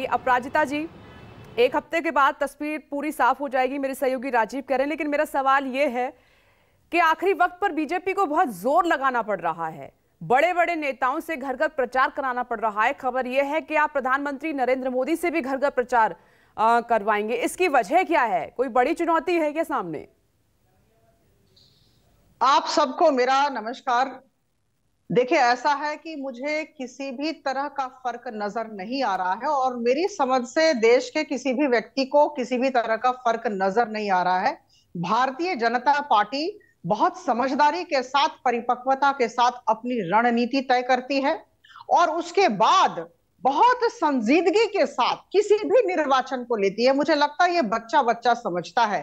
अपराजिता जी एक हफ्ते के बाद तस्वीर पूरी साफ हो जाएगी मेरे सहयोगी राजीव कह रहे हैं लेकिन मेरा सवाल ये है कि आखिरी वक्त पर बीजेपी को बहुत जोर लगाना पड़ रहा है बड़े बड़े नेताओं से घर घर प्रचार कराना पड़ रहा है खबर यह है कि आप प्रधानमंत्री नरेंद्र मोदी से भी घर घर प्रचार करवाएंगे इसकी वजह क्या है कोई बड़ी चुनौती है क्या सामने आप सबको मेरा नमस्कार देखिए ऐसा है कि मुझे किसी भी तरह का फर्क नजर नहीं आ रहा है और मेरी समझ से देश के किसी भी व्यक्ति को किसी भी तरह का फर्क नजर नहीं आ रहा है भारतीय जनता पार्टी बहुत समझदारी के साथ परिपक्वता के साथ अपनी रणनीति तय करती है और उसके बाद बहुत संजीदगी के साथ किसी भी निर्वाचन को लेती है मुझे लगता है ये बच्चा बच्चा समझता है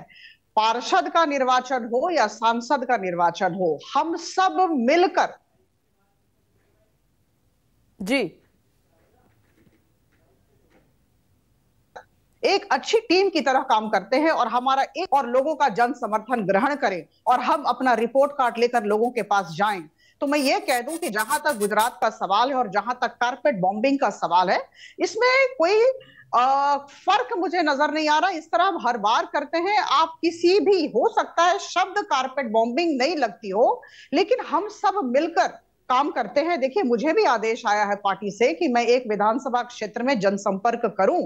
पार्षद का निर्वाचन हो या सांसद का निर्वाचन हो हम सब मिलकर जी एक अच्छी टीम की तरह काम करते हैं और हमारा एक और लोगों का जन समर्थन ग्रहण करें और हम अपना रिपोर्ट कार्ड लेकर लोगों के पास जाएं तो मैं ये कह दूं कि जहां तक गुजरात का सवाल है और जहां तक कारपेट बॉम्बिंग का सवाल है इसमें कोई आ, फर्क मुझे नजर नहीं आ रहा इस तरह हम हर बार करते हैं आप किसी भी हो सकता है शब्द कारपेट बॉम्बिंग नहीं लगती हो लेकिन हम सब मिलकर काम करते हैं देखिए मुझे भी आदेश आया है पार्टी से कि मैं एक विधानसभा क्षेत्र में जनसंपर्क करूं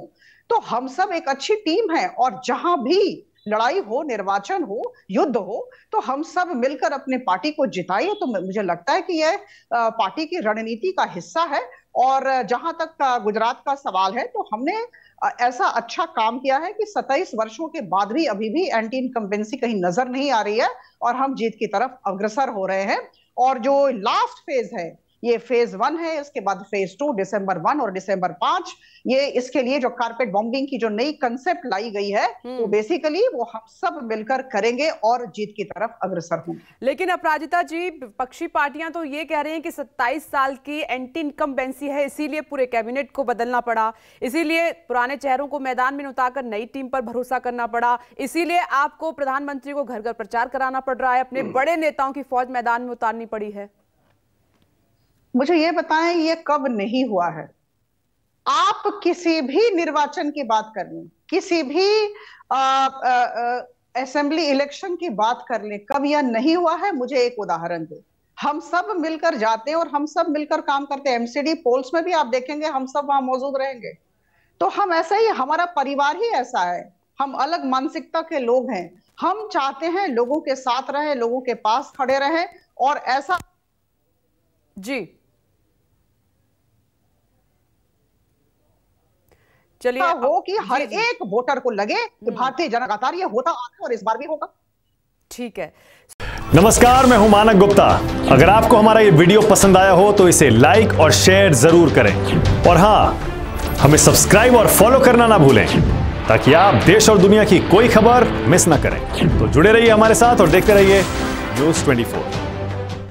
तो हम सब एक अच्छी टीम है और जहां भी लड़ाई हो निर्वाचन हो युद्ध हो तो हम सब मिलकर अपने पार्टी को जिताइए तो मुझे लगता है कि यह पार्टी की रणनीति का हिस्सा है और जहां तक गुजरात का सवाल है तो हमने ऐसा अच्छा काम किया है कि 27 वर्षों के बाद भी अभी भी एंटी इनकम्बेंसी कहीं नजर नहीं आ रही है और हम जीत की तरफ अग्रसर हो रहे हैं और जो लास्ट फेज है ये फेज वन है उसके बाद फेज टू दिसंबर वन और दिसंबर पांच ये इसके लिए जो कारपेट बॉम्बिंग की जो नई कंसेप्ट लाई गई है हम्म। तो बेसिकली वो हम सब मिलकर करेंगे और जीत की तरफ अग्रसर होंगे लेकिन अपराजिता जी विपक्षी पार्टियां तो ये कह रही हैं कि 27 साल की एंटी इनकम्बेंसी है इसीलिए पूरे कैबिनेट को बदलना पड़ा इसीलिए पुराने चेहरों को मैदान में उतार नई टीम पर भरोसा करना पड़ा इसीलिए आपको प्रधानमंत्री को घर घर प्रचार कराना पड़ रहा है अपने हम्म। बड़े नेताओं की फौज मैदान में उतारनी पड़ी है मुझे ये बताएं ये कब नहीं हुआ है आप किसी भी निर्वाचन की बात कर लें किसी भी असेंबली इलेक्शन की बात कर लें कब यह नहीं हुआ है मुझे एक उदाहरण दे हम सब मिलकर जाते हैं और हम सब मिलकर काम करते हैं एमसीडी पोल्स में भी आप देखेंगे हम सब वहां मौजूद रहेंगे तो हम ऐसा ही हमारा परिवार ही ऐसा है हम अलग मानसिकता के लोग हैं हम चाहते हैं लोगों के साथ रहे लोगों के पास खड़े रहे और ऐसा जी चलिए हो कि हर एक वोटर को लगे कि हम्म। भारतीय जनता लगातार ये होता आता और इस बार भी होगा ठीक है नमस्कार मैं हूं मानक गुप्ता अगर आपको हमारा ये वीडियो पसंद आया हो तो इसे लाइक और शेयर जरूर करें और हाँ हमें सब्सक्राइब और फॉलो करना ना भूलें ताकि आप देश और दुनिया की कोई खबर मिस ना करें तो जुड़े रहिए हमारे साथ और देखते रहिए न्यूज ट्वेंटी